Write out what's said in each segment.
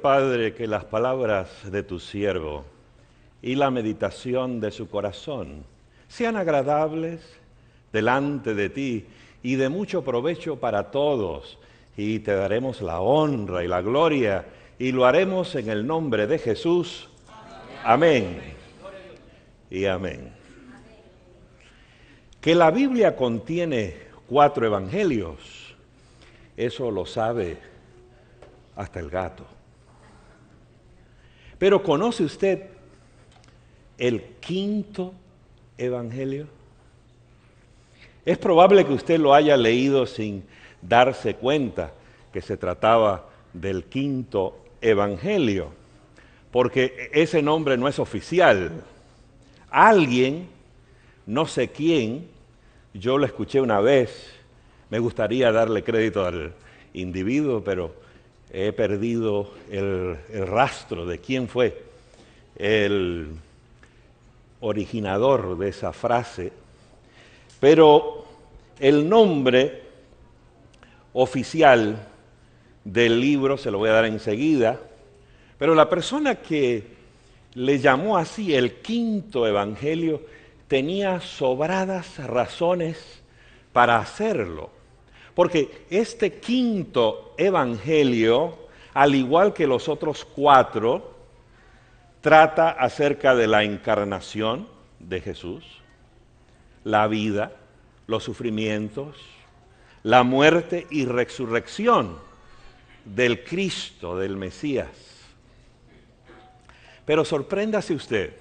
Padre, que las palabras de tu siervo y la meditación de su corazón sean agradables delante de ti y de mucho provecho para todos, y te daremos la honra y la gloria, y lo haremos en el nombre de Jesús. Amén. Y amén. Que la Biblia contiene cuatro evangelios, eso lo sabe hasta el gato. Pero ¿conoce usted el quinto evangelio? Es probable que usted lo haya leído sin darse cuenta que se trataba del quinto evangelio, porque ese nombre no es oficial. Alguien, no sé quién, yo lo escuché una vez, me gustaría darle crédito al individuo, pero he perdido el, rastro de quién fue el originador de esa frase, pero el nombre oficial del libro se lo voy a dar enseguida, pero la persona que le llamó así el quinto evangelio tenía sobradas razones para hacerlo. Porque este quinto evangelio, al igual que los otros cuatro, trata acerca de la encarnación de Jesús, la vida, los sufrimientos, la muerte y resurrección del Cristo, del Mesías. Pero sorpréndase usted,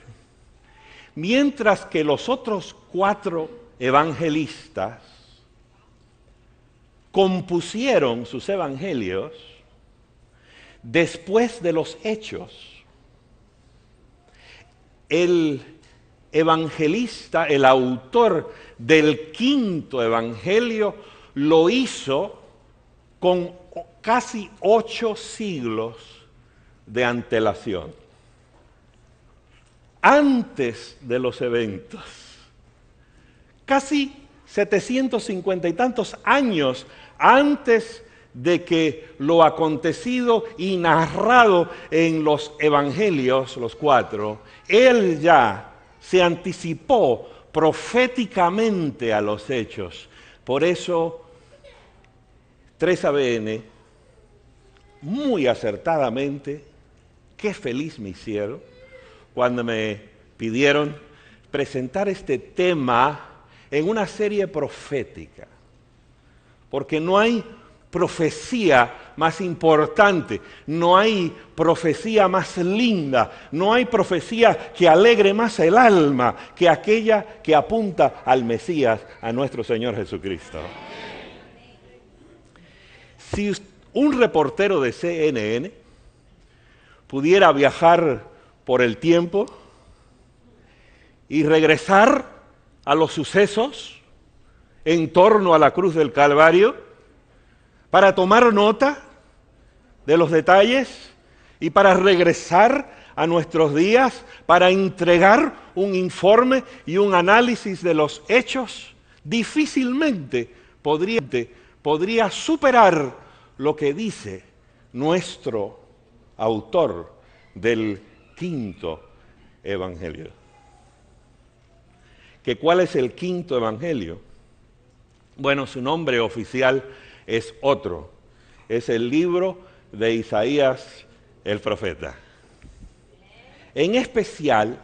mientras que los otros cuatro evangelistas compusieron sus evangelios después de los hechos. El evangelista, el autor del quinto evangelio, lo hizo con casi ocho siglos de antelación. Antes de los eventos, casi 750 y tantos años antes de que lo acontecido y narrado en los evangelios, los cuatro, él ya se anticipó proféticamente a los hechos. Por eso, 3 ABN, muy acertadamente, qué feliz me hicieron cuando me pidieron presentar este tema en una serie profética porque no hay profecía más importante, no hay profecía más linda, no hay profecía que alegre más el alma que aquella que apunta al Mesías, a nuestro Señor Jesucristo. Si un reportero de CNN pudiera viajar por el tiempo y regresar a los sucesos, en torno a la cruz del Calvario para tomar nota de los detalles y para regresar a nuestros días, para entregar un informe y un análisis de los hechos, difícilmente podría, superar lo que dice nuestro autor del quinto evangelio. ¿Que ¿Cuál es el quinto evangelio? Bueno, su nombre oficial es otro. Es el libro de Isaías el profeta. En especial,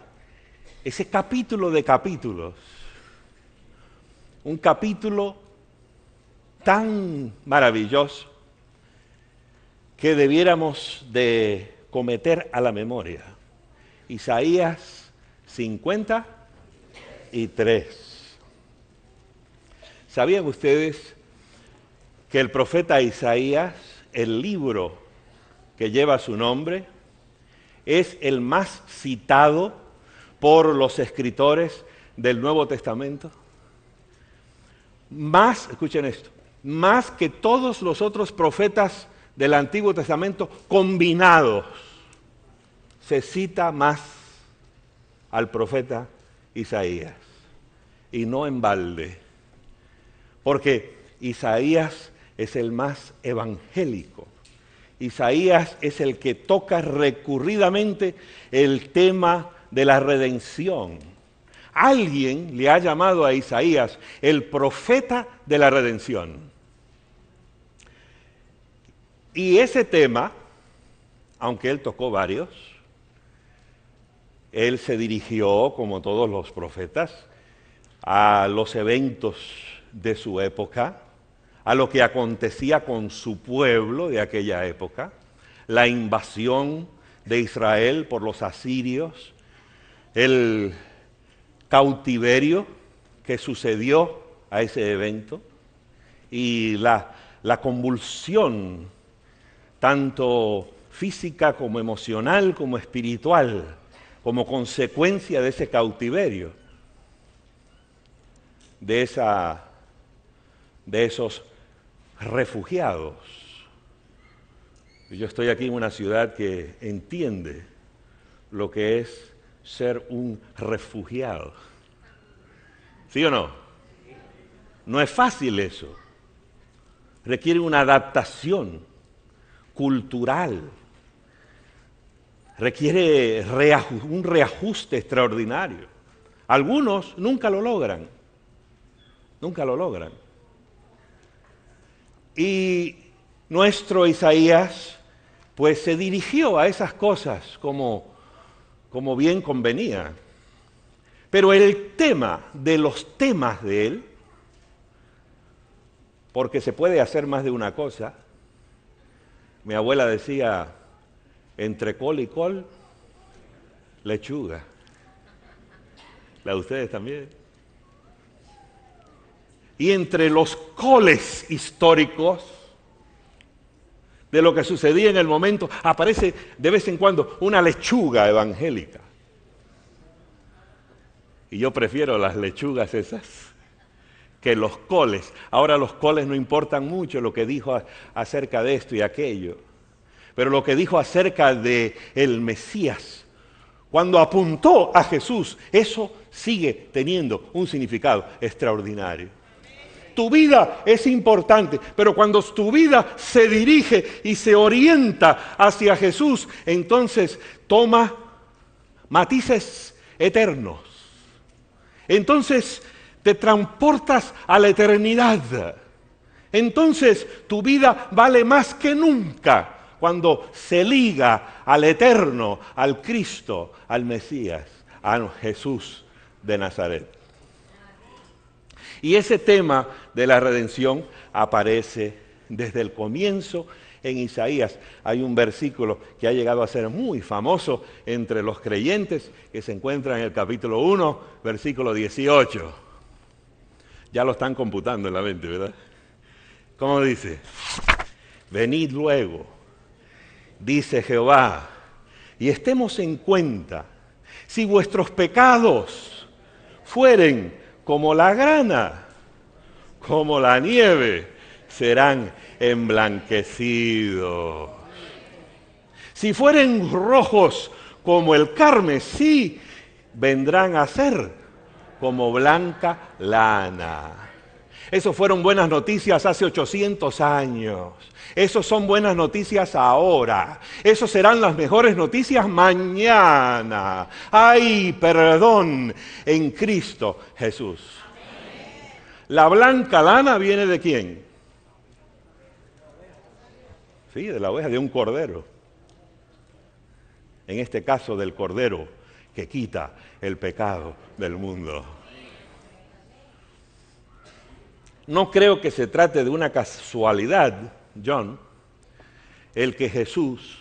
ese capítulo de capítulos, un capítulo tan maravilloso que debiéramos de cometer a la memoria. Isaías 50 y 3. ¿Sabían ustedes que el profeta Isaías, el libro que lleva su nombre, es el más citado por los escritores del Nuevo Testamento? Más, escuchen esto, más que todos los otros profetas del Antiguo Testamento combinados, se cita más al profeta Isaías. Y no en balde. Porque Isaías es el más evangélico. Isaías es el que toca recurridamente el tema de la redención. Alguien le ha llamado a Isaías el profeta de la redención. Y ese tema, aunque él tocó varios, él se dirigió, como todos los profetas, a los eventos de su época, a lo que acontecía con su pueblo de aquella época, la invasión de Israel por los asirios, el cautiverio que sucedió a ese evento y la, la convulsión, tanto física como emocional como espiritual, como consecuencia de ese cautiverio, de esa de esos refugiados. Yo estoy aquí en una ciudad que entiende lo que es ser un refugiado. ¿Sí o no? No es fácil eso. Requiere una adaptación cultural. Requiere un reajuste extraordinario. Algunos nunca lo logran. Nunca lo logran. Y nuestro Isaías pues se dirigió a esas cosas como, como bien convenía. Pero el tema de los temas de él, porque se puede hacer más de una cosa, mi abuela decía, entre col y col, lechuga. La de ustedes también y entre los coles históricos de lo que sucedía en el momento, aparece de vez en cuando una lechuga evangélica. Y yo prefiero las lechugas esas que los coles. Ahora los coles no importan mucho lo que dijo acerca de esto y aquello, pero lo que dijo acerca de el Mesías cuando apuntó a Jesús, eso sigue teniendo un significado extraordinario tu vida es importante, pero cuando tu vida se dirige y se orienta hacia Jesús, entonces toma matices eternos. Entonces te transportas a la eternidad. Entonces tu vida vale más que nunca cuando se liga al eterno, al Cristo, al Mesías, a Jesús de Nazaret. Y ese tema de la redención aparece desde el comienzo en Isaías. Hay un versículo que ha llegado a ser muy famoso entre los creyentes que se encuentra en el capítulo 1, versículo 18. Ya lo están computando en la mente, ¿verdad? ¿Cómo dice? Venid luego, dice Jehová, y estemos en cuenta si vuestros pecados fueren como la grana, como la nieve, serán emblanquecidos. Si fueren rojos como el sí, vendrán a ser como blanca lana. Esas fueron buenas noticias hace 800 años. Esas son buenas noticias ahora. Esas serán las mejores noticias mañana. ¡Ay, perdón en Cristo Jesús. La blanca lana viene de quién? Sí, de la oveja, de un cordero. En este caso del cordero que quita el pecado del mundo. No creo que se trate de una casualidad, John, el que Jesús,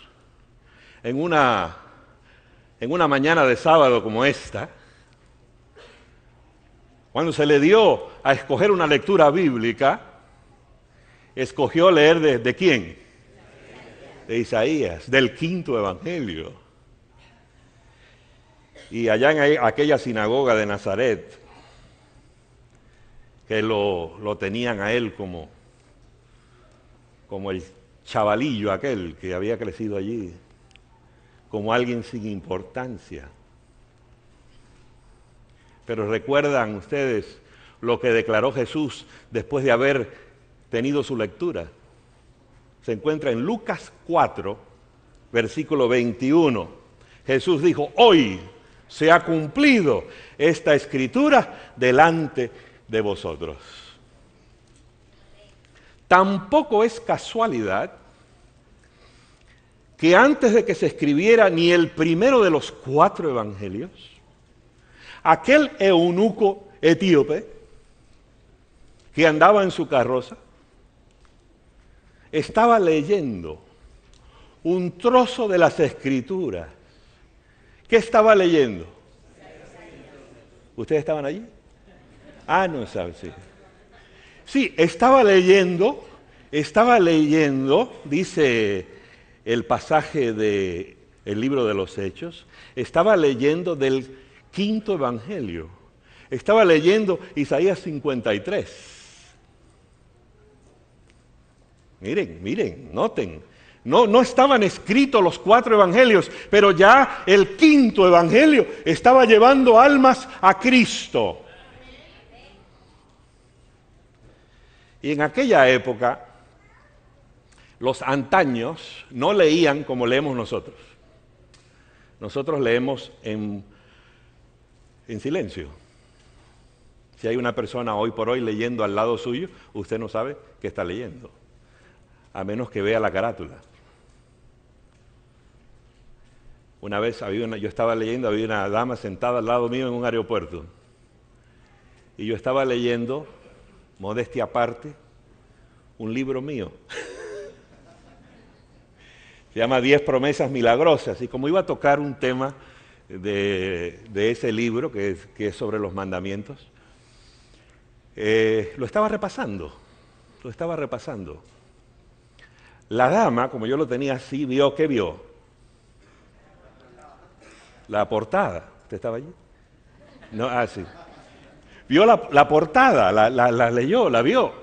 en una, en una mañana de sábado como esta, cuando se le dio a escoger una lectura bíblica, escogió leer de, de quién? De Isaías, del quinto evangelio. Y allá en aquella sinagoga de Nazaret, que lo, lo tenían a él como, como el chavalillo aquel que había crecido allí, como alguien sin importancia. Pero recuerdan ustedes lo que declaró Jesús después de haber tenido su lectura. Se encuentra en Lucas 4, versículo 21. Jesús dijo, hoy se ha cumplido esta escritura delante de de vosotros. Tampoco es casualidad que antes de que se escribiera ni el primero de los cuatro evangelios, aquel eunuco etíope que andaba en su carroza, estaba leyendo un trozo de las escrituras. ¿Qué estaba leyendo? ¿Ustedes estaban allí? Ah, no sabe, sí. Sí, estaba leyendo, estaba leyendo, dice el pasaje del libro de los Hechos, estaba leyendo del quinto evangelio, estaba leyendo Isaías 53. Miren, miren, noten. No, no estaban escritos los cuatro evangelios, pero ya el quinto evangelio estaba llevando almas a Cristo. Y en aquella época, los antaños no leían como leemos nosotros. Nosotros leemos en, en silencio. Si hay una persona hoy por hoy leyendo al lado suyo, usted no sabe qué está leyendo, a menos que vea la carátula. Una vez había una, yo estaba leyendo, había una dama sentada al lado mío en un aeropuerto. Y yo estaba leyendo modestia aparte, un libro mío. Se llama Diez promesas milagrosas. Y como iba a tocar un tema de, ese libro, que es, sobre los mandamientos, eh, lo estaba repasando. Lo estaba repasando. La dama, como yo lo tenía así, vio ¿qué vio. La portada. ¿Usted estaba allí? No, ah, sí. Vio la, portada, la, leyó, la vio.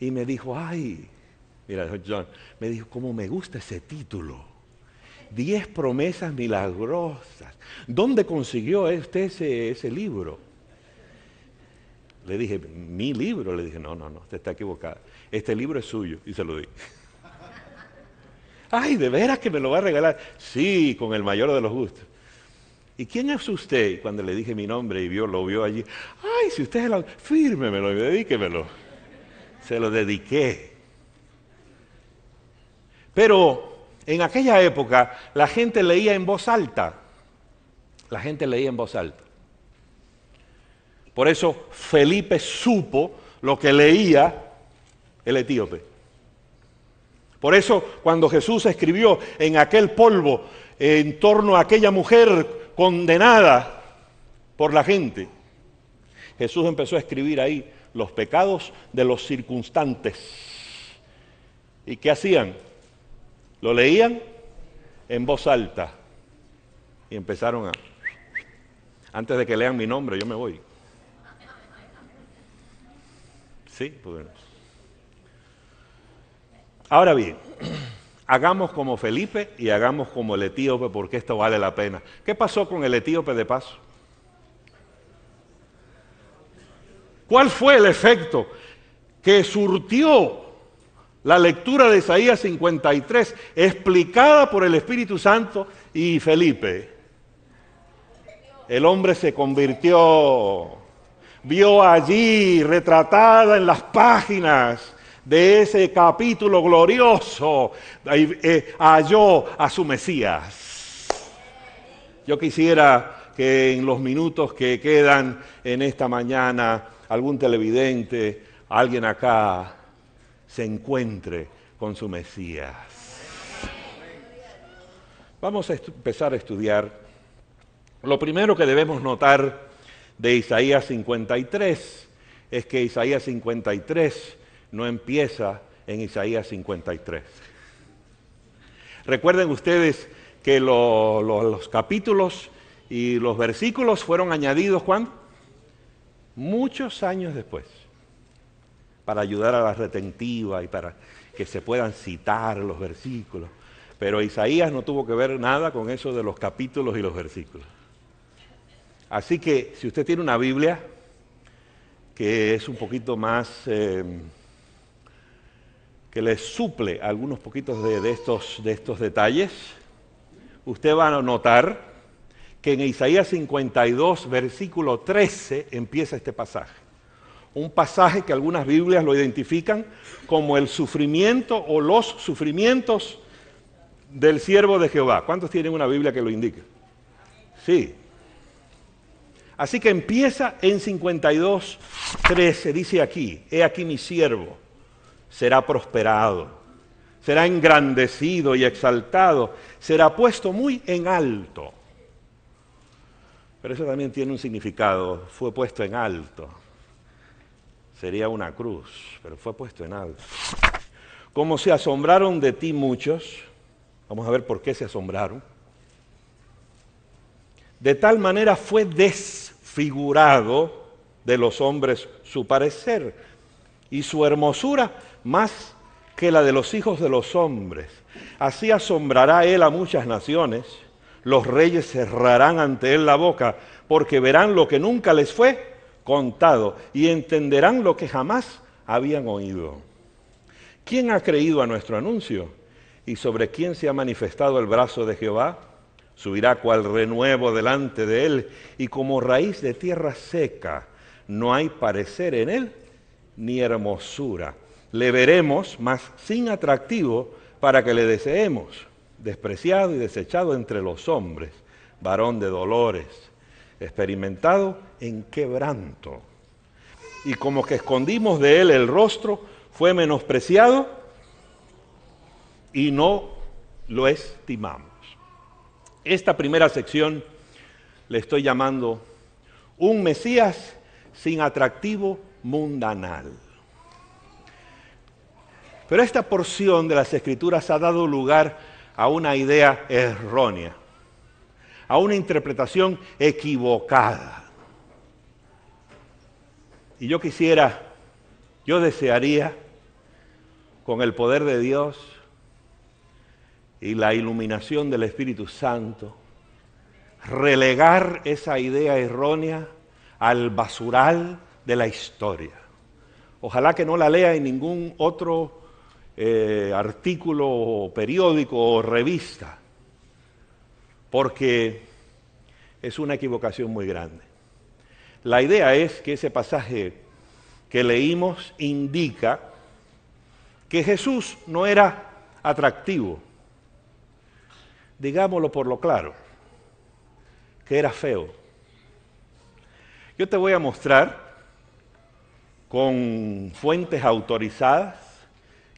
Y me dijo, ay, mira, John, me dijo, ¿cómo me gusta ese título? Diez promesas milagrosas. ¿Dónde consiguió usted ese, ese libro? Le dije, mi libro. Le dije, no, no, no, usted está equivocada. Este libro es suyo. Y se lo di. Ay, de veras que me lo va a regalar. Sí, con el mayor de los gustos. ¿Y quién es usted? cuando le dije mi nombre y vio, lo vio allí, ay, si usted es el fírmemelo y dedíquemelo. Se lo dediqué. Pero en aquella época la gente leía en voz alta. La gente leía en voz alta. Por eso Felipe supo lo que leía el etíope. Por eso cuando Jesús escribió en aquel polvo, en torno a aquella mujer condenada por la gente. Jesús empezó a escribir ahí los pecados de los circunstantes. ¿Y qué hacían? Lo leían en voz alta y empezaron a... Antes de que lean mi nombre, yo me voy. Sí, pues. Ahora bien, Hagamos como Felipe y hagamos como el etíope porque esto vale la pena. ¿Qué pasó con el etíope de paso? ¿Cuál fue el efecto que surtió la lectura de Isaías 53 explicada por el Espíritu Santo y Felipe? El hombre se convirtió, vio allí retratada en las páginas de ese capítulo glorioso eh, halló a su Mesías. Yo quisiera que en los minutos que quedan en esta mañana algún televidente, alguien acá, se encuentre con su Mesías. Vamos a empezar a estudiar. Lo primero que debemos notar de Isaías 53 es que Isaías 53 no empieza en Isaías 53. Recuerden ustedes que los capítulos y los versículos fueron añadidos cuando? Muchos años después, para ayudar a la retentiva y para que se puedan citar los versículos. Pero Isaías no tuvo que ver nada con eso de los capítulos y los versículos. Así que si usted tiene una Biblia que es un poquito más... Eh, que les suple algunos poquitos de, estos, de estos detalles, usted va a notar que en Isaías 52, versículo 13, empieza este pasaje. Un pasaje que algunas Biblias lo identifican como el sufrimiento o los sufrimientos del siervo de Jehová. ¿Cuántos tienen una Biblia que lo indique? Sí. Así que empieza en 52, 13, dice aquí, he aquí mi siervo será prosperado, será engrandecido y exaltado, será puesto muy en alto. Pero eso también tiene un significado, fue puesto en alto. Sería una cruz, pero fue puesto en alto. Como se asombraron de ti muchos, vamos a ver por qué se asombraron, de tal manera fue desfigurado de los hombres su parecer y su hermosura más que la de los hijos de los hombres. Así asombrará él a muchas naciones. Los reyes cerrarán ante él la boca, porque verán lo que nunca les fue contado y entenderán lo que jamás habían oído. ¿Quién ha creído a nuestro anuncio? ¿Y sobre quién se ha manifestado el brazo de Jehová? Subirá cual renuevo delante de él y como raíz de tierra seca. No hay parecer en él ni hermosura le veremos, mas sin atractivo para que le deseemos, despreciado y desechado entre los hombres, varón de dolores, experimentado en quebranto. Y como que escondimos de él el rostro, fue menospreciado y no lo estimamos. Esta primera sección le estoy llamando un Mesías sin atractivo mundanal. Pero esta porción de las escrituras ha dado lugar a una idea errónea, a una interpretación equivocada. Y yo quisiera, yo desearía, con el poder de Dios y la iluminación del Espíritu Santo, relegar esa idea errónea al basural de la historia. Ojalá que no la lea en ningún otro eh, artículo periódico o revista, porque es una equivocación muy grande. La idea es que ese pasaje que leímos indica que Jesús no era atractivo, digámoslo por lo claro, que era feo. Yo te voy a mostrar con fuentes autorizadas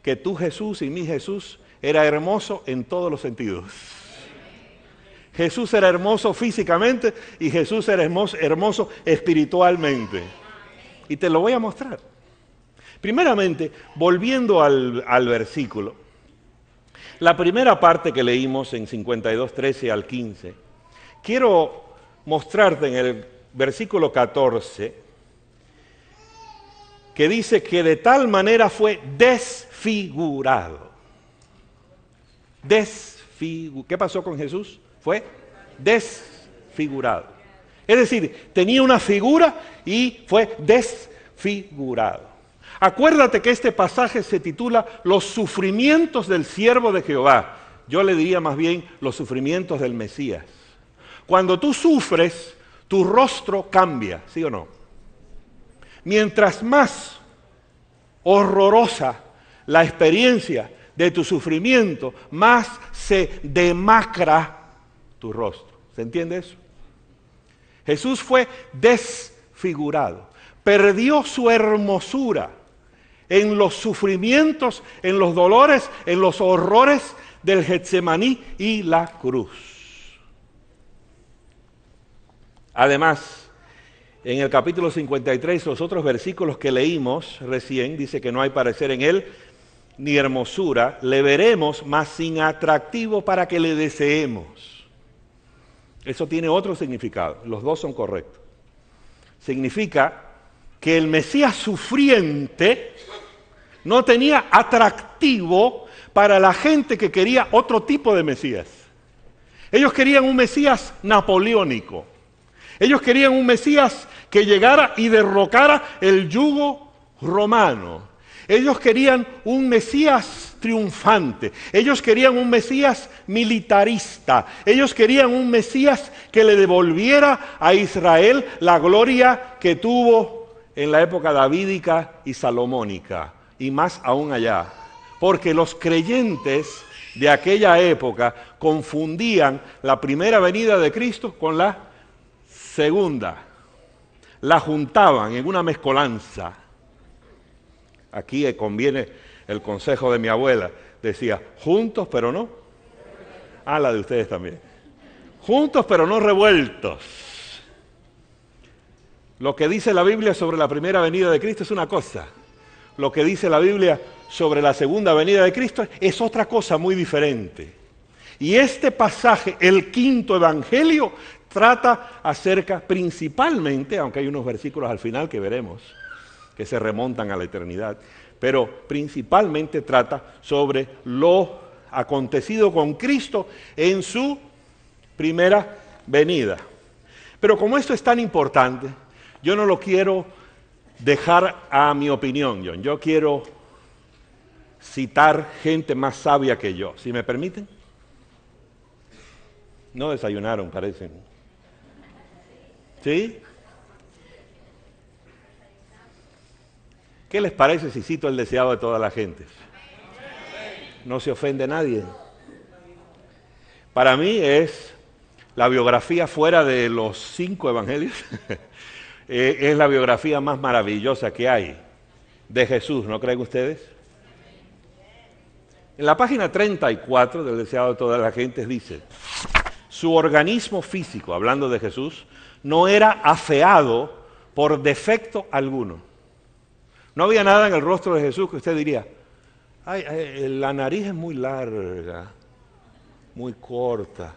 que tu Jesús y mi Jesús era hermoso en todos los sentidos. Jesús era hermoso físicamente y Jesús era hermoso, espiritualmente. Y te lo voy a mostrar. Primeramente, volviendo al, al versículo, la primera parte que leímos en 52, 13 al 15, quiero mostrarte en el versículo 14 que dice que de tal manera fue desfigurado desfigurado. Desfigurado. ¿Qué pasó con Jesús? Fue desfigurado. Es decir, tenía una figura y fue desfigurado. Acuérdate que este pasaje se titula Los sufrimientos del siervo de Jehová. Yo le diría más bien los sufrimientos del Mesías. Cuando tú sufres, tu rostro cambia, ¿sí o no? Mientras más horrorosa la experiencia de tu sufrimiento, más se demacra tu rostro. ¿Se entiende eso? Jesús fue desfigurado, perdió su hermosura en los sufrimientos, en los dolores, en los horrores del Getsemaní y la cruz. Además, en el capítulo 53, los otros versículos que leímos recién, dice que no hay parecer en él ni hermosura, le veremos más sin atractivo para que le deseemos. Eso tiene otro significado, los dos son correctos. Significa que el Mesías sufriente no tenía atractivo para la gente que quería otro tipo de Mesías. Ellos querían un Mesías napoleónico. Ellos querían un Mesías que llegara y derrocara el yugo romano. Ellos querían un Mesías triunfante, ellos querían un Mesías militarista, ellos querían un Mesías que le devolviera a Israel la gloria que tuvo en la época davídica y salomónica, y más aún allá, porque los creyentes de aquella época confundían la primera venida de Cristo con la segunda, la juntaban en una mezcolanza. Aquí conviene el consejo de mi abuela. Decía, juntos pero no. Ah, la de ustedes también. Juntos pero no revueltos. Lo que dice la Biblia sobre la primera venida de Cristo es una cosa. Lo que dice la Biblia sobre la segunda venida de Cristo es otra cosa muy diferente. Y este pasaje, el quinto evangelio, trata acerca principalmente, aunque hay unos versículos al final que veremos, que se remontan a la eternidad, pero principalmente trata sobre lo acontecido con Cristo en su primera venida. Pero como esto es tan importante, yo no lo quiero dejar a mi opinión, John. Yo quiero citar gente más sabia que yo, si me permiten. No desayunaron, parecen. ¿Sí? ¿Qué les parece si cito el deseado de toda la gente? No se ofende nadie. Para mí es la biografía fuera de los cinco evangelios. Eh, es la biografía más maravillosa que hay de Jesús, ¿no creen ustedes? En la página 34 del deseado de toda la gente dice, su organismo físico, hablando de Jesús, no era afeado por defecto alguno. No había nada en el rostro de Jesús que usted diría, eh, la nariz es muy larga, muy corta,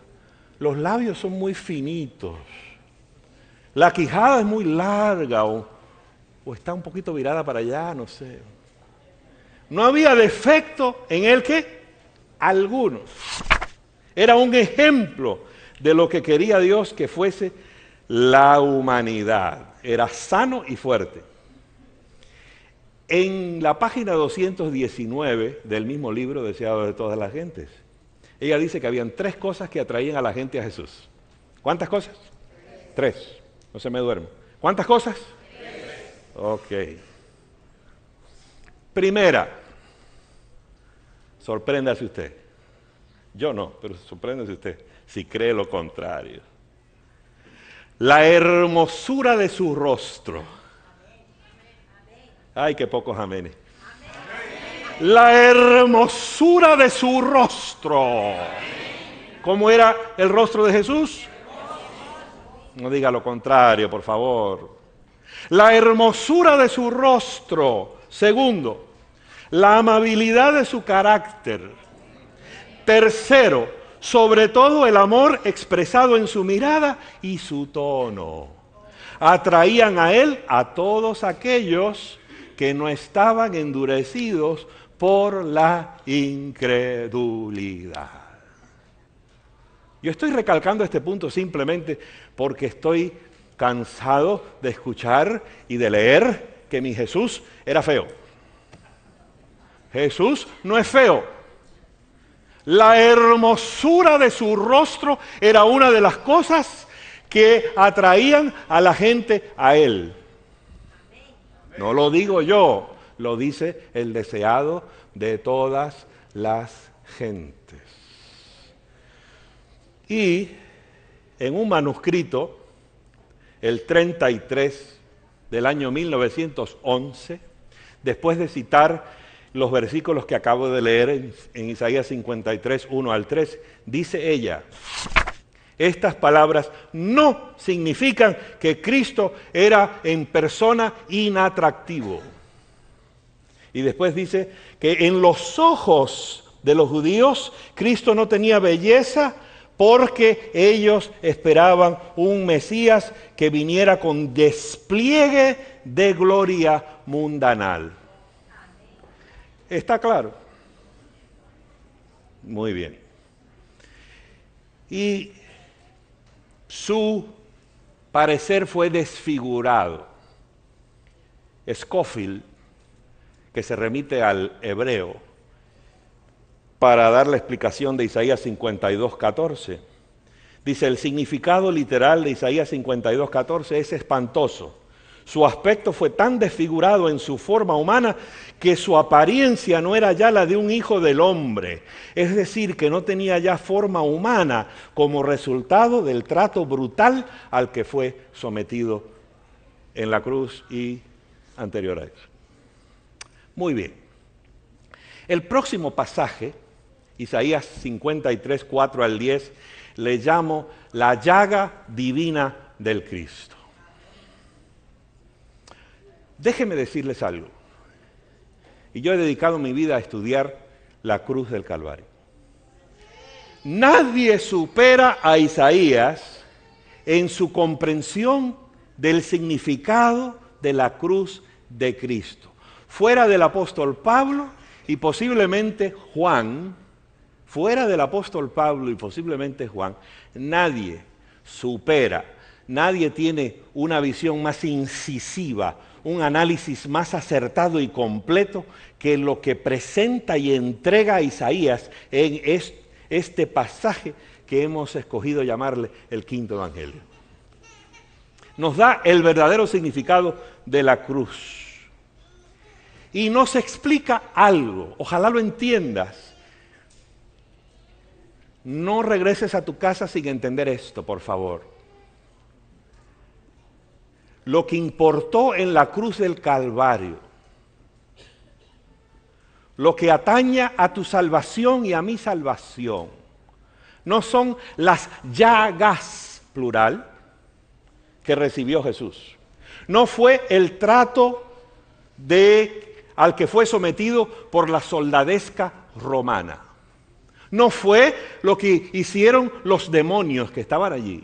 los labios son muy finitos, la quijada es muy larga o, o está un poquito virada para allá, no sé. No había defecto en él que algunos. Era un ejemplo de lo que quería Dios que fuese la humanidad. Era sano y fuerte. En la página 219 del mismo libro, Deseado de todas las gentes, ella dice que habían tres cosas que atraían a la gente a Jesús. ¿Cuántas cosas? Tres. No se me duerme. ¿Cuántas cosas? Tres. Ok. Primera, sorpréndase usted. Yo no, pero sorpréndase usted si cree lo contrario. La hermosura de su rostro Ay, qué pocos amenes. La hermosura de su rostro. ¿Cómo era el rostro de Jesús? No diga lo contrario, por favor. La hermosura de su rostro. Segundo, la amabilidad de su carácter. Tercero, sobre todo el amor expresado en su mirada y su tono. Atraían a él a todos aquellos que no estaban endurecidos por la incredulidad. Yo estoy recalcando este punto simplemente porque estoy cansado de escuchar y de leer que mi Jesús era feo. Jesús no es feo. La hermosura de su rostro era una de las cosas que atraían a la gente a él. No lo digo yo, lo dice el deseado de todas las gentes. Y en un manuscrito, el 33 del año 1911, después de citar los versículos que acabo de leer en, Isaías 53, 1 al 3, dice ella, estas palabras no significan que Cristo era en persona inatractivo. Y después dice que en los ojos de los judíos Cristo no tenía belleza porque ellos esperaban un Mesías que viniera con despliegue de gloria mundanal. ¿Está claro? Muy bien. Y su parecer fue desfigurado. Scofield, que se remite al hebreo, para dar la explicación de Isaías 52, 14. Dice, el significado literal de Isaías 52, es espantoso. Su aspecto fue tan desfigurado en su forma humana que su apariencia no era ya la de un hijo del hombre. Es decir, que no tenía ya forma humana como resultado del trato brutal al que fue sometido en la cruz y anterior a eso. Muy bien. El próximo pasaje, Isaías 53, 4 al 10, le llamo la llaga divina del Cristo. Déjenme decirles algo. Y yo he dedicado mi vida a estudiar la cruz del Calvario. Nadie supera a Isaías en su comprensión del significado de la cruz de Cristo. Fuera del apóstol Pablo y posiblemente Juan, fuera del apóstol Pablo y posiblemente Juan, nadie supera, nadie tiene una visión más incisiva un análisis más acertado y completo que lo que presenta y entrega Isaías en este pasaje que hemos escogido llamarle el quinto evangelio. Nos da el verdadero significado de la cruz. Y nos explica algo, ojalá lo entiendas. No regreses a tu casa sin entender esto, por favor lo que importó en la cruz del Calvario, lo que ataña a tu salvación y a mi salvación, no son las llagas, plural, que recibió Jesús. No fue el trato de, al que fue sometido por la soldadesca romana. No fue lo que hicieron los demonios que estaban allí.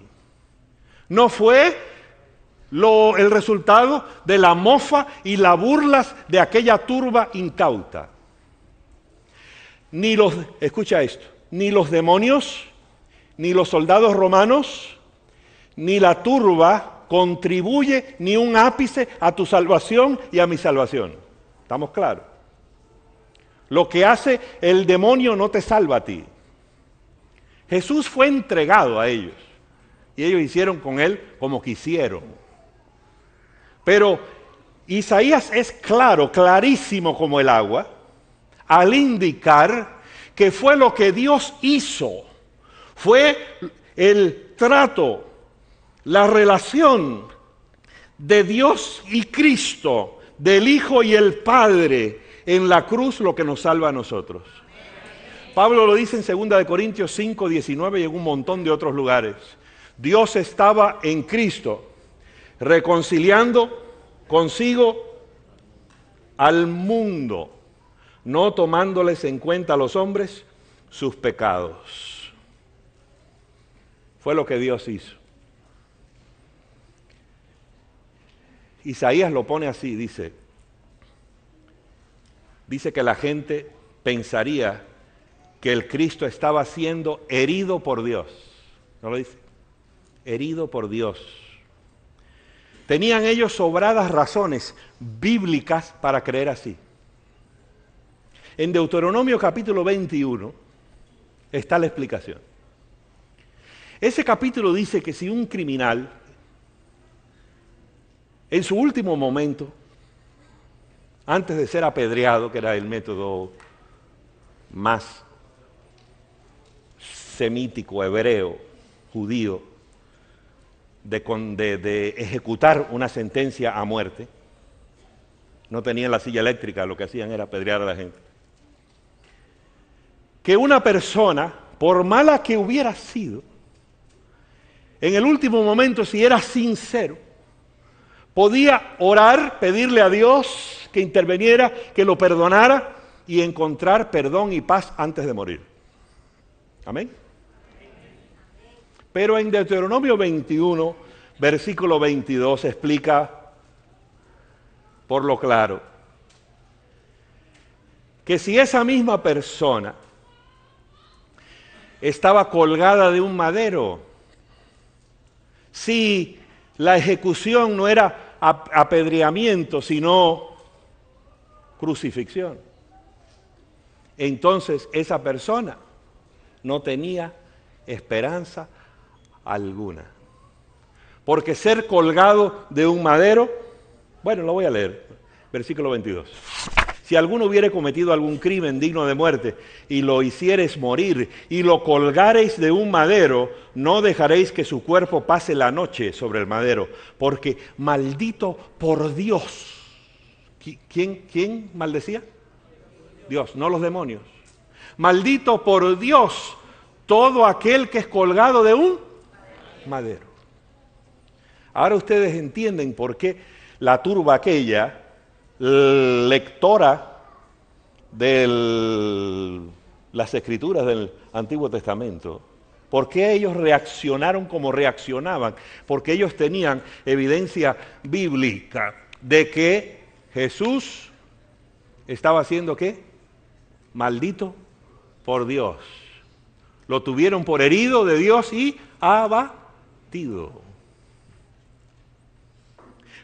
No fue el resultado de la mofa y las burlas de aquella turba incauta. Ni los, escucha esto, ni los demonios, ni los soldados romanos, ni la turba contribuye ni un ápice a tu salvación y a mi salvación. ¿Estamos claros? Lo que hace el demonio no te salva a ti. Jesús fue entregado a ellos y ellos hicieron con él como quisieron. Pero Isaías es claro, clarísimo como el agua, al indicar que fue lo que Dios hizo, fue el trato, la relación de Dios y Cristo, del Hijo y el Padre en la cruz lo que nos salva a nosotros. Pablo lo dice en 2 Corintios 5, 19 y en un montón de otros lugares. Dios estaba en Cristo reconciliando consigo al mundo, no tomándoles en cuenta a los hombres sus pecados. Fue lo que Dios hizo. Isaías lo pone así, dice, dice que la gente pensaría que el Cristo estaba siendo herido por Dios. ¿No lo dice? Herido por Dios Tenían ellos sobradas razones bíblicas para creer así. En Deuteronomio capítulo 21 está la explicación. Ese capítulo dice que si un criminal en su último momento, antes de ser apedreado, que era el método más semítico, hebreo, judío, de, de, ejecutar una sentencia a muerte, no tenían la silla eléctrica, lo que hacían era apedrear a la gente. Que una persona, por mala que hubiera sido, en el último momento, si era sincero, podía orar, pedirle a Dios que interveniera, que lo perdonara y encontrar perdón y paz antes de morir. Amén. Pero en Deuteronomio 21, versículo 22, explica por lo claro que si esa misma persona estaba colgada de un madero, si la ejecución no era apedreamiento, sino crucifixión, entonces esa persona no tenía esperanza alguna. Porque ser colgado de un madero, bueno, lo voy a leer, versículo 22. Si alguno hubiere cometido algún crimen digno de muerte y lo hicieres morir y lo colgareis de un madero, no dejaréis que su cuerpo pase la noche sobre el madero, porque maldito por Dios. ¿Quién, quién maldecía? Dios, no los demonios. Maldito por Dios todo aquel que es colgado de un madero. Ahora ustedes entienden por qué la turba aquella, lectora de las escrituras del Antiguo Testamento, por qué ellos reaccionaron como reaccionaban, porque ellos tenían evidencia bíblica de que Jesús estaba haciendo qué? Maldito por Dios. Lo tuvieron por herido de Dios y abatido.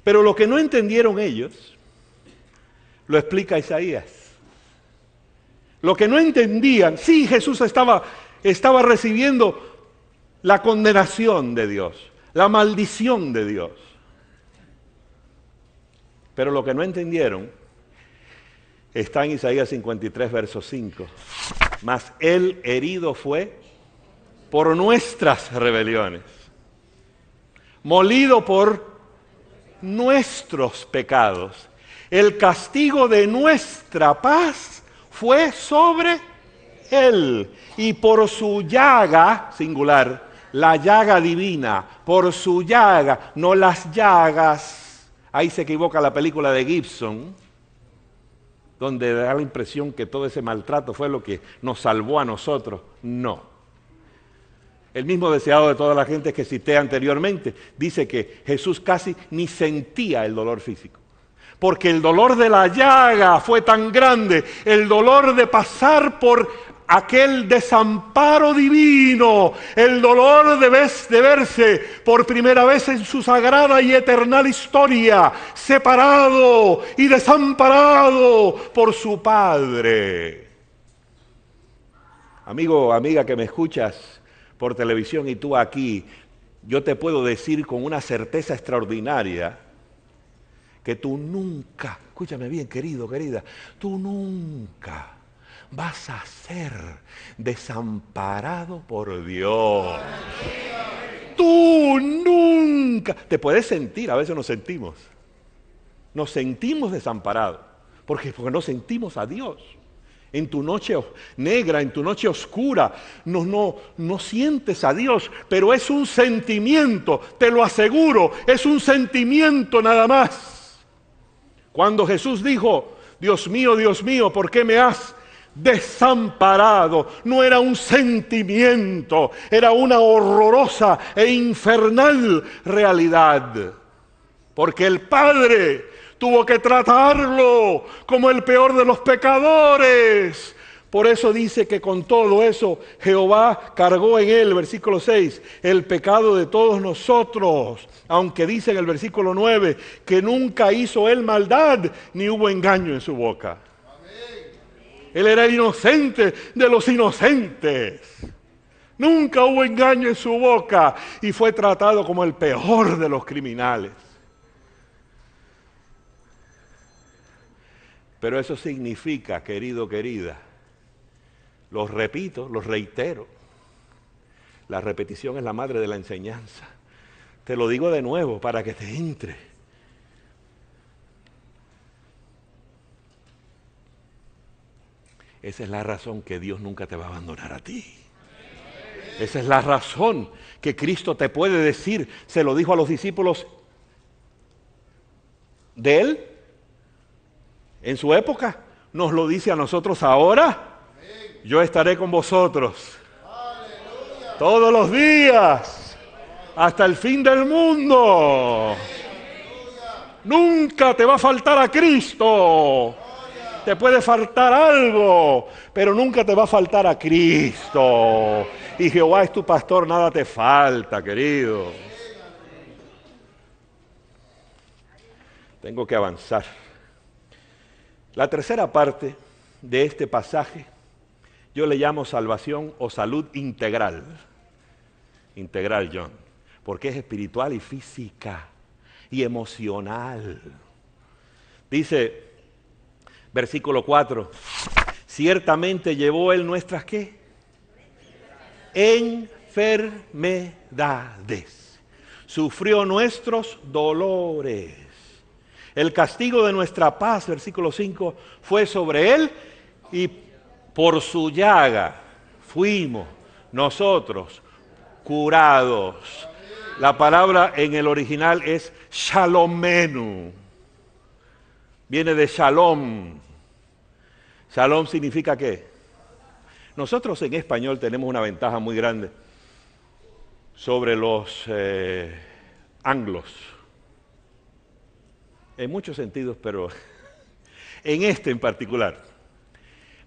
Pero lo que no entendieron ellos, lo explica Isaías. Lo que no entendían, sí, Jesús estaba, estaba recibiendo la condenación de Dios, la maldición de Dios. Pero lo que no entendieron está en Isaías 53, verso 5. Mas el herido fue por nuestras rebeliones molido por nuestros pecados. El castigo de nuestra paz fue sobre Él. Y por su llaga, singular, la llaga divina, por su llaga, no las llagas. Ahí se equivoca la película de Gibson, donde da la impresión que todo ese maltrato fue lo que nos salvó a nosotros. No. El mismo deseado de toda la gente que cité anteriormente dice que Jesús casi ni sentía el dolor físico. Porque el dolor de la llaga fue tan grande, el dolor de pasar por aquel desamparo divino, el dolor de, de, verse por primera vez en su sagrada y eternal historia, separado y desamparado por su Padre. Amigo, amiga que me escuchas, por televisión y tú aquí, yo te puedo decir con una certeza extraordinaria que tú nunca, escúchame bien querido, querida, tú nunca vas a ser desamparado por Dios. Tú nunca, te puedes sentir, a veces nos sentimos, nos sentimos desamparados, porque, porque no sentimos a Dios en tu noche negra, en tu noche oscura. No, no, no sientes a Dios, pero es un sentimiento, te lo aseguro, es un sentimiento nada más. Cuando Jesús dijo, Dios mío, Dios mío, ¿por qué me has desamparado? No era un sentimiento, era una horrorosa e infernal realidad. Porque el Padre Tuvo que tratarlo como el peor de los pecadores. Por eso dice que con todo eso Jehová cargó en él, versículo 6, el pecado de todos nosotros. Aunque dice en el versículo 9 que nunca hizo él maldad ni hubo engaño en su boca. Él era el inocente de los inocentes. Nunca hubo engaño en su boca y fue tratado como el peor de los criminales. Pero eso significa, querido, querida, los repito, los reitero, la repetición es la madre de la enseñanza. Te lo digo de nuevo para que te entre. Esa es la razón que Dios nunca te va a abandonar a ti. Esa es la razón que Cristo te puede decir, se lo dijo a los discípulos de Él, en su época, nos lo dice a nosotros ahora. Yo estaré con vosotros todos los días hasta el fin del mundo. Nunca te va a faltar a Cristo. Te puede faltar algo, pero nunca te va a faltar a Cristo. Y Jehová es tu pastor, nada te falta, querido. Tengo que avanzar. La tercera parte de este pasaje yo le llamo salvación o salud integral. Integral, John. Porque es espiritual y física y emocional. Dice, versículo 4, ciertamente llevó él nuestras qué? Enfermedades. Sufrió nuestros dolores. El castigo de nuestra paz, versículo 5, fue sobre él y por su llaga fuimos nosotros curados. La palabra en el original es shalomenu. Viene de shalom. Shalom significa qué? Nosotros en español tenemos una ventaja muy grande sobre los eh, anglos en muchos sentidos, pero en este en particular.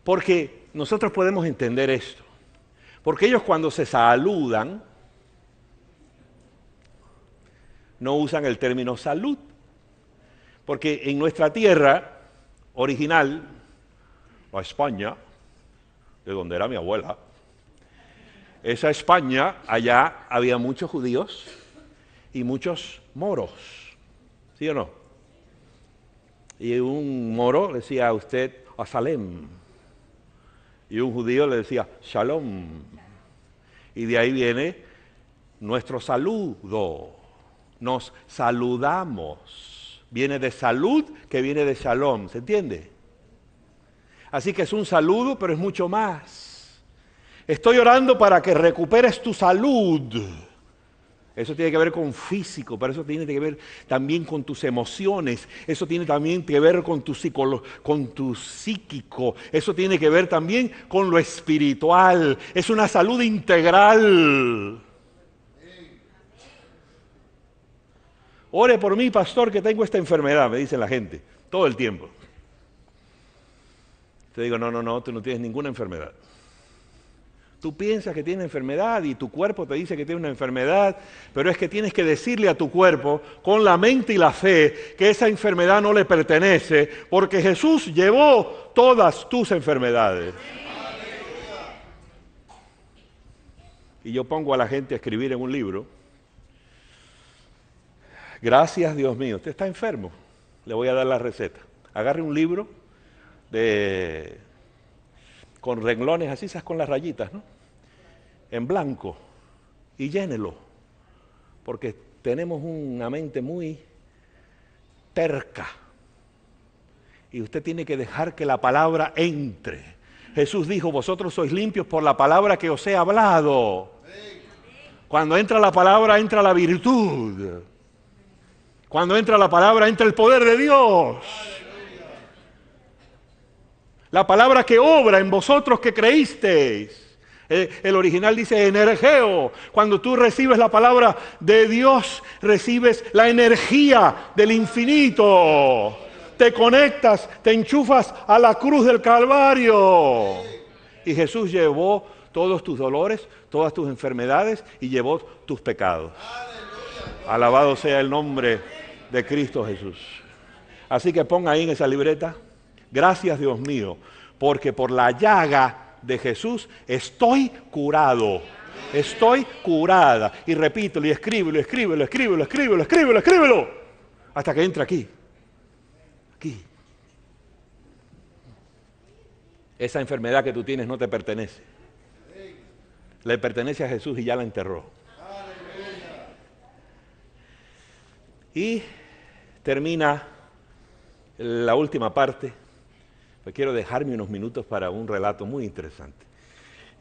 Porque nosotros podemos entender esto. Porque ellos cuando se saludan, no usan el término salud. Porque en nuestra tierra original, la España, de donde era mi abuela, esa España, allá había muchos judíos y muchos moros. ¿Sí o no? Y un moro le decía a usted, a Salem. Y un judío le decía, Shalom. Y de ahí viene nuestro saludo. Nos saludamos. Viene de salud que viene de shalom. ¿Se entiende? Así que es un saludo, pero es mucho más. Estoy orando para que recuperes tu salud. Eso tiene que ver con físico, pero eso tiene que ver también con tus emociones, eso tiene también que ver con tu, psíquico, eso tiene que ver también con lo espiritual, es una salud integral. Ore por mí, pastor, que tengo esta enfermedad, me dice la gente, todo el tiempo. Te digo, no, no, no, tú no tienes ninguna enfermedad. Tú piensas que tienes enfermedad y tu cuerpo te dice que tiene una enfermedad, pero es que tienes que decirle a tu cuerpo con la mente y la fe que esa enfermedad no le pertenece, porque Jesús llevó todas tus enfermedades. Y yo pongo a la gente a escribir en un libro. Gracias, Dios mío. Usted está enfermo. Le voy a dar la receta. Agarre un libro de con renglones así, esas con las rayitas, ¿no? en blanco y llénelo, porque tenemos una mente muy terca. Y usted tiene que dejar que la palabra entre. Jesús dijo, vosotros sois limpios por la palabra que os he hablado. Cuando entra la palabra, entra la virtud. Cuando entra la palabra, entra el poder de Dios. La palabra que obra en vosotros que creísteis. Eh, el original dice energeo. Cuando tú recibes la palabra de Dios, recibes la energía del infinito. Te conectas, te enchufas a la cruz del Calvario. Y Jesús llevó todos tus dolores, todas tus enfermedades y llevó tus pecados. Alabado sea el nombre de Cristo Jesús. Así que ponga ahí en esa libreta, gracias Dios mío, porque por la llaga de Jesús, estoy curado. Estoy curada. Y repítelo, y escríbelo, escríbelo, escríbelo, escríbelo, escríbelo, escríbelo. Hasta que entre aquí. Aquí. Esa enfermedad que tú tienes no te pertenece. Le pertenece a Jesús y ya la enterró. Y termina la última parte quiero dejarme unos minutos para un relato muy interesante.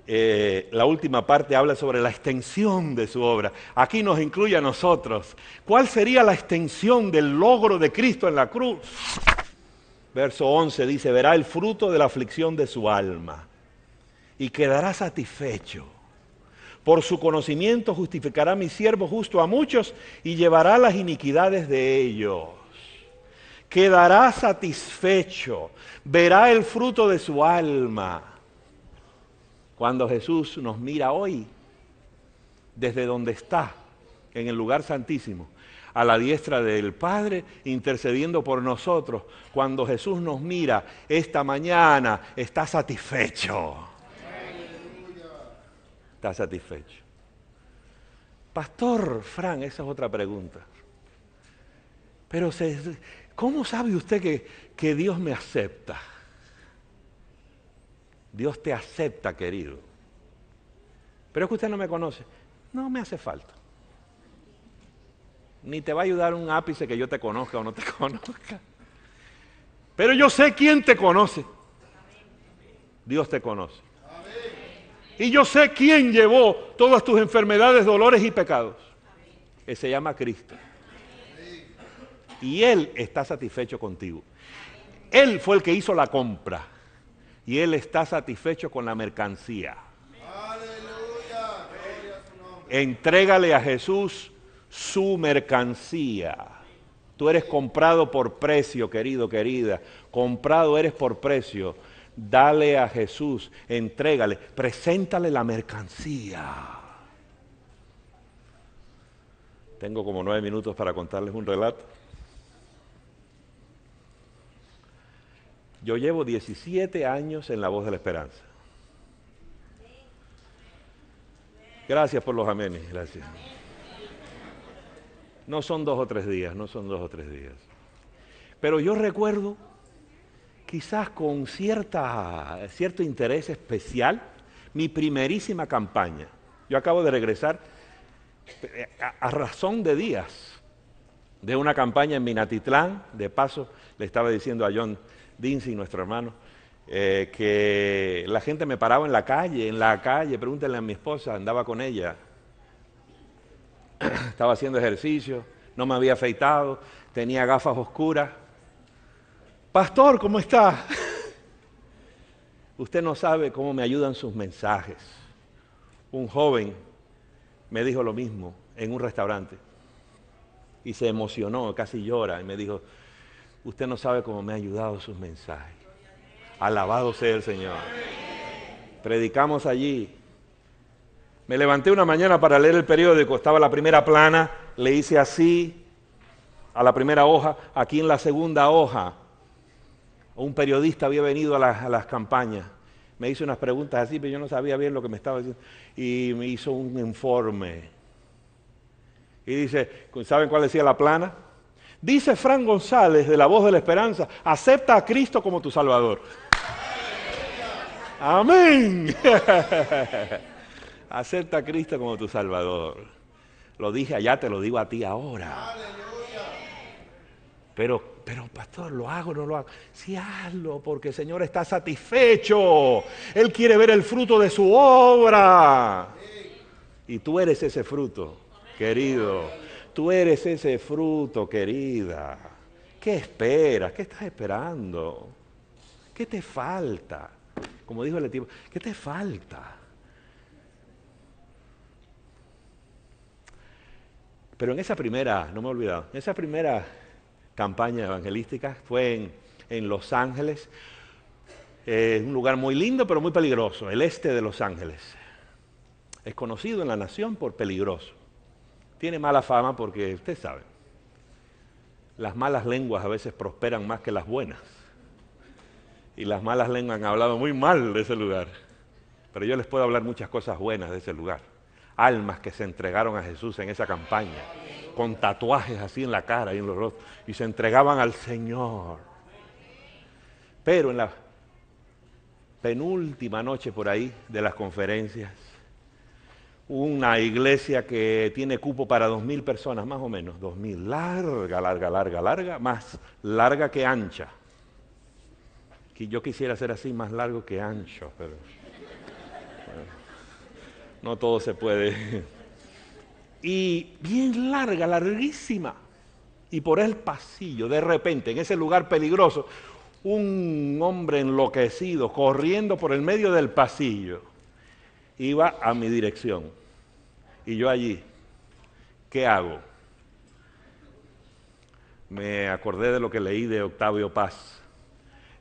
Eh, la última parte habla sobre la extensión de su obra. Aquí nos incluye a nosotros. ¿Cuál sería la extensión del logro de Cristo en la cruz? Verso 11 dice, verá el fruto de la aflicción de su alma y quedará satisfecho. Por su conocimiento justificará mi siervo justo a muchos y llevará las iniquidades de ellos quedará satisfecho, verá el fruto de su alma. Cuando Jesús nos mira hoy, desde donde está, en el lugar santísimo, a la diestra del Padre, intercediendo por nosotros, cuando Jesús nos mira esta mañana, está satisfecho. Está satisfecho. Pastor Fran, esa es otra pregunta. Pero se, ¿Cómo sabe usted que, Dios me acepta? Dios te acepta, querido. Pero es que usted no me conoce. No me hace falta. Ni te va a ayudar un ápice que yo te conozca o no te conozca. Pero yo sé quién te conoce. Dios te conoce. Y yo sé quién llevó todas tus enfermedades, dolores y pecados. Que se llama Cristo y Él está satisfecho contigo. Él fue el que hizo la compra y Él está satisfecho con la mercancía. Entrégale a Jesús su mercancía. Tú eres comprado por precio, querido, querida. Comprado eres por precio. Dale a Jesús, entrégale, preséntale la mercancía. Tengo como nueve minutos para contarles un relato. Yo llevo 17 años en la voz de la esperanza. Gracias por los amenes, gracias. No son dos o tres días, no son dos o tres días. Pero yo recuerdo, quizás con cierta, cierto interés especial, mi primerísima campaña. Yo acabo de regresar eh, a, a razón de días de una campaña en Minatitlán. De paso, le estaba diciendo a John, Dinsi, nuestro hermano, eh, que la gente me paraba en la calle, en la calle, pregúntenle a mi esposa, andaba con ella, estaba haciendo ejercicio, no me había afeitado, tenía gafas oscuras. Pastor, ¿cómo está? Usted no sabe cómo me ayudan sus mensajes. Un joven me dijo lo mismo en un restaurante y se emocionó, casi llora y me dijo, Usted no sabe cómo me ha ayudado sus mensajes. Alabado sea el Señor. Predicamos allí. Me levanté una mañana para leer el periódico. Estaba la primera plana. Le hice así a la primera hoja. Aquí en la segunda hoja. Un periodista había venido a las, campañas. Me hizo unas preguntas así, pero yo no sabía bien lo que me estaba diciendo. Y me hizo un informe. Y dice, ¿saben cuál decía la plana? Dice Fran González de La Voz de la Esperanza, acepta a Cristo como tu Salvador. Amén. acepta a Cristo como tu Salvador. Lo dije allá, te lo digo a ti ahora. Pero, pero pastor, ¿lo hago o no lo hago? Sí, hazlo, porque el Señor está satisfecho. Él quiere ver el fruto de su obra. Y tú eres ese fruto, querido. Tú eres ese fruto, querida. ¿Qué esperas? ¿Qué estás esperando? ¿Qué te falta? Como dijo el tipo, ¿qué te falta? Pero en esa primera, no me he olvidado, en esa primera campaña evangelística fue en, Los Ángeles, es eh, un lugar muy lindo pero muy peligroso, el este de Los Ángeles. Es conocido en la nación por peligroso. Tiene mala fama porque, ustedes saben, las malas lenguas a veces prosperan más que las buenas. Y las malas lenguas han hablado muy mal de ese lugar. Pero yo les puedo hablar muchas cosas buenas de ese lugar. Almas que se entregaron a Jesús en esa campaña, con tatuajes así en la cara y en los rostros, y se entregaban al Señor. Pero en la penúltima noche por ahí de las conferencias, una iglesia que tiene cupo para dos mil personas, más o menos, 2.000, larga, larga, larga, larga, más larga que ancha. yo quisiera ser así, más largo que ancho, pero no todo se puede. Y bien larga, larguísima. Y por el pasillo, de repente, en ese lugar peligroso, un hombre enloquecido corriendo por el medio del pasillo iba a mi dirección y yo allí. ¿Qué hago? Me acordé de lo que leí de Octavio Paz,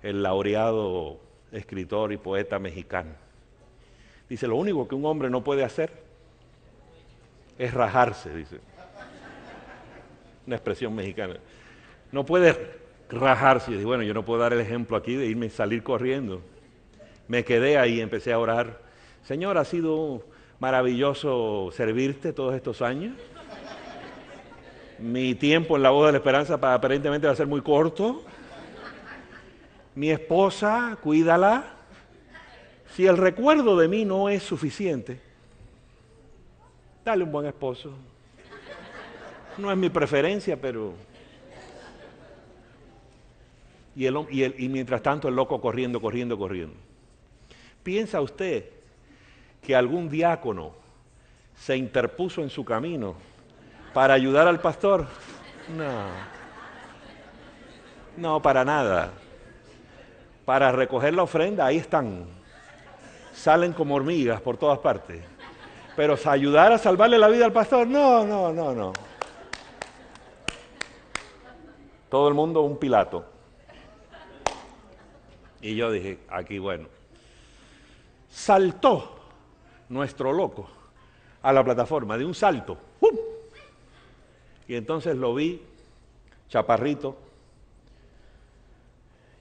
el laureado escritor y poeta mexicano. Dice, lo único que un hombre no puede hacer es rajarse, dice. Una expresión mexicana. No puede rajarse. Y dice, bueno, yo no puedo dar el ejemplo aquí de irme y salir corriendo. Me quedé ahí, y empecé a orar. Señor, ha sido maravilloso servirte todos estos años. Mi tiempo en la voz de la esperanza aparentemente va a ser muy corto. Mi esposa, cuídala. Si el recuerdo de mí no es suficiente, dale un buen esposo. No es mi preferencia, pero... y, y mientras tanto el loco corriendo, corriendo, corriendo. Piensa usted que algún diácono se interpuso en su camino para ayudar al pastor? No. No, para nada. Para recoger la ofrenda, ahí están. Salen como hormigas por todas partes. Pero ayudar a salvarle la vida al pastor, no, no, no, no. Todo el mundo un pilato. Y yo dije, aquí bueno. Saltó nuestro loco a la plataforma de un salto. Y entonces lo vi, chaparrito.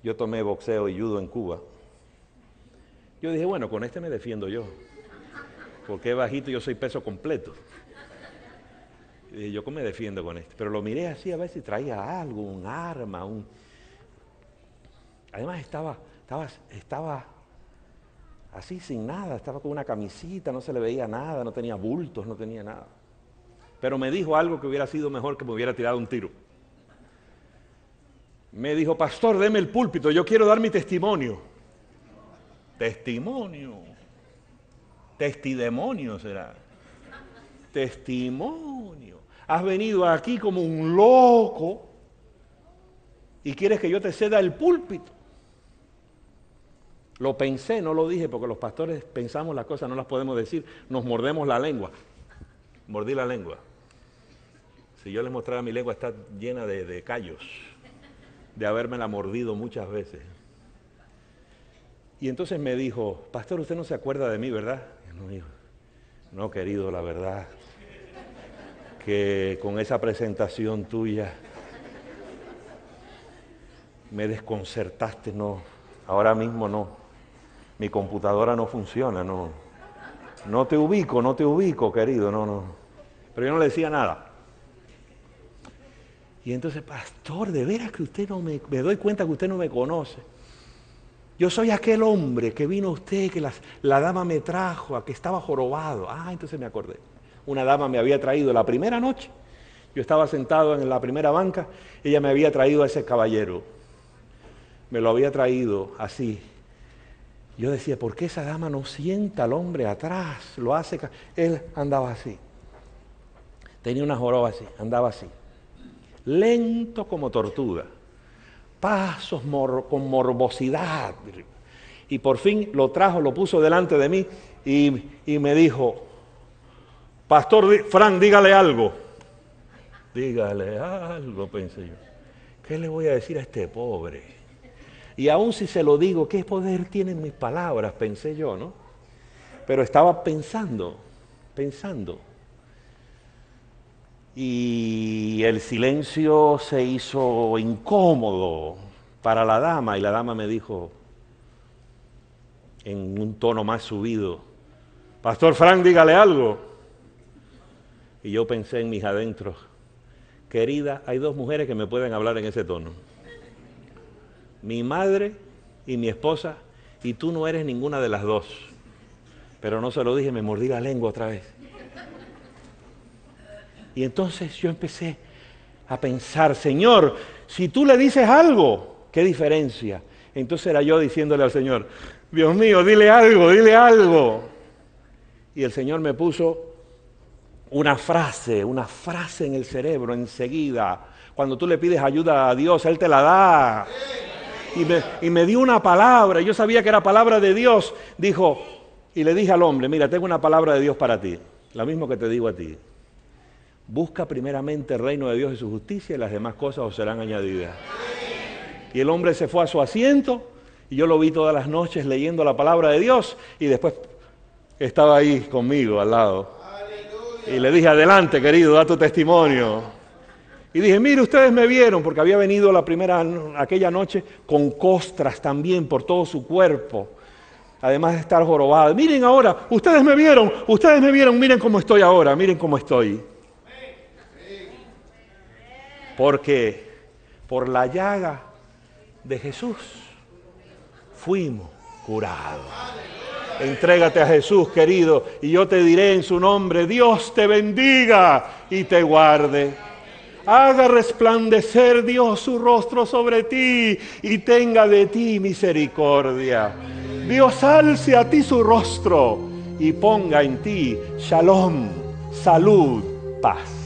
Yo tomé boxeo y judo en Cuba. Yo dije, bueno, con este me defiendo yo. Porque es bajito, yo soy peso completo. dije, yo me defiendo con este. Pero lo miré así a ver si traía algo, un arma, un... Además estaba, estaba, estaba así sin nada, estaba con una camisita, no se le veía nada, no tenía bultos, no tenía nada. Pero me dijo algo que hubiera sido mejor que me hubiera tirado un tiro. Me dijo, pastor, deme el púlpito, yo quiero dar mi testimonio. Testimonio. Testidemonio será. Testimonio. Has venido aquí como un loco y quieres que yo te ceda el púlpito. Lo pensé, no lo dije, porque los pastores pensamos las cosas, no las podemos decir, nos mordemos la lengua. Mordí la lengua. Si yo les mostraba mi lengua, está llena de, callos, de haberme la mordido muchas veces. Y entonces me dijo, pastor, usted no se acuerda de mí, ¿verdad? no, querido, la verdad, que con esa presentación tuya me desconcertaste, no, ahora mismo no mi computadora no funciona, no. No te ubico, no te ubico, querido, no, no. Pero yo no le decía nada. Y entonces, pastor, de veras que usted no me, me doy cuenta que usted no me conoce. Yo soy aquel hombre que vino usted, que las, la dama me trajo, a que estaba jorobado. Ah, entonces me acordé. Una dama me había traído la primera noche. Yo estaba sentado en la primera banca, ella me había traído a ese caballero. Me lo había traído así, yo decía, ¿por qué esa dama no sienta al hombre atrás? Lo hace. Él andaba así. Tenía una joroba así, andaba así. Lento como tortuga. Pasos con morbosidad. Y por fin lo trajo, lo puso delante de mí y, y me dijo, Pastor Fran, dígale algo. Dígale algo, pensé yo. ¿Qué le voy a decir a este pobre? Y aun si se lo digo, ¿qué poder tienen mis palabras? Pensé yo, ¿no? Pero estaba pensando, pensando. Y el silencio se hizo incómodo para la dama y la dama me dijo en un tono más subido, Pastor Frank, dígale algo. Y yo pensé en mis adentros, querida, hay dos mujeres que me pueden hablar en ese tono mi madre y mi esposa, y tú no eres ninguna de las dos. Pero no se lo dije, me mordí la lengua otra vez. Y entonces yo empecé a pensar, Señor, si tú le dices algo, ¿qué diferencia? Entonces era yo diciéndole al Señor, Dios mío, dile algo, dile algo. Y el Señor me puso una frase, una frase en el cerebro enseguida. Cuando tú le pides ayuda a Dios, Él te la da y me, dio una palabra. Yo sabía que era palabra de Dios. Dijo, y le dije al hombre, mira, tengo una palabra de Dios para ti. La misma que te digo a ti. Busca primeramente el reino de Dios y su justicia y las demás cosas os serán añadidas. Y el hombre se fue a su asiento y yo lo vi todas las noches leyendo la palabra de Dios y después estaba ahí conmigo al lado. Y le dije, adelante querido, da tu testimonio. Y dije, mire, ustedes me vieron, porque había venido la primera, aquella noche con costras también por todo su cuerpo, además de estar jorobado. Miren ahora, ustedes me vieron, ustedes me vieron, miren cómo estoy ahora, miren cómo estoy. Porque por la llaga de Jesús fuimos curados. Entrégate a Jesús, querido, y yo te diré en su nombre, Dios te bendiga y te guarde haga resplandecer Dios su rostro sobre ti y tenga de ti misericordia. Dios alce a ti su rostro y ponga en ti shalom, salud, paz.